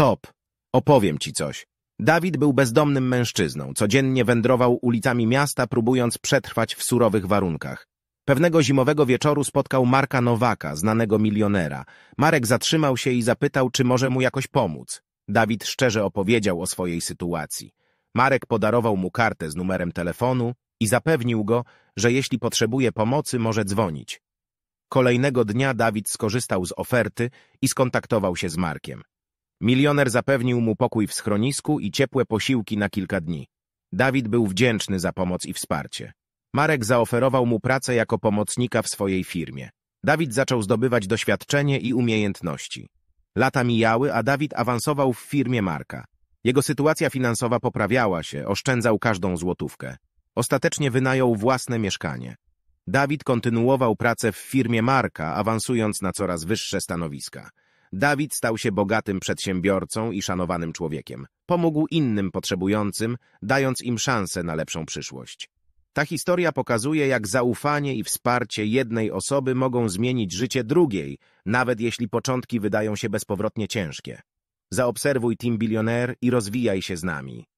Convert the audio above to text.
Stop! Opowiem ci coś. Dawid był bezdomnym mężczyzną, codziennie wędrował ulicami miasta, próbując przetrwać w surowych warunkach. Pewnego zimowego wieczoru spotkał Marka Nowaka, znanego milionera. Marek zatrzymał się i zapytał, czy może mu jakoś pomóc. Dawid szczerze opowiedział o swojej sytuacji. Marek podarował mu kartę z numerem telefonu i zapewnił go, że jeśli potrzebuje pomocy, może dzwonić. Kolejnego dnia Dawid skorzystał z oferty i skontaktował się z Markiem. Milioner zapewnił mu pokój w schronisku i ciepłe posiłki na kilka dni. Dawid był wdzięczny za pomoc i wsparcie. Marek zaoferował mu pracę jako pomocnika w swojej firmie. Dawid zaczął zdobywać doświadczenie i umiejętności. Lata mijały, a Dawid awansował w firmie Marka. Jego sytuacja finansowa poprawiała się, oszczędzał każdą złotówkę. Ostatecznie wynajął własne mieszkanie. Dawid kontynuował pracę w firmie Marka, awansując na coraz wyższe stanowiska. Dawid stał się bogatym przedsiębiorcą i szanowanym człowiekiem. Pomógł innym potrzebującym, dając im szansę na lepszą przyszłość. Ta historia pokazuje, jak zaufanie i wsparcie jednej osoby mogą zmienić życie drugiej, nawet jeśli początki wydają się bezpowrotnie ciężkie. Zaobserwuj Team Billionaire i rozwijaj się z nami.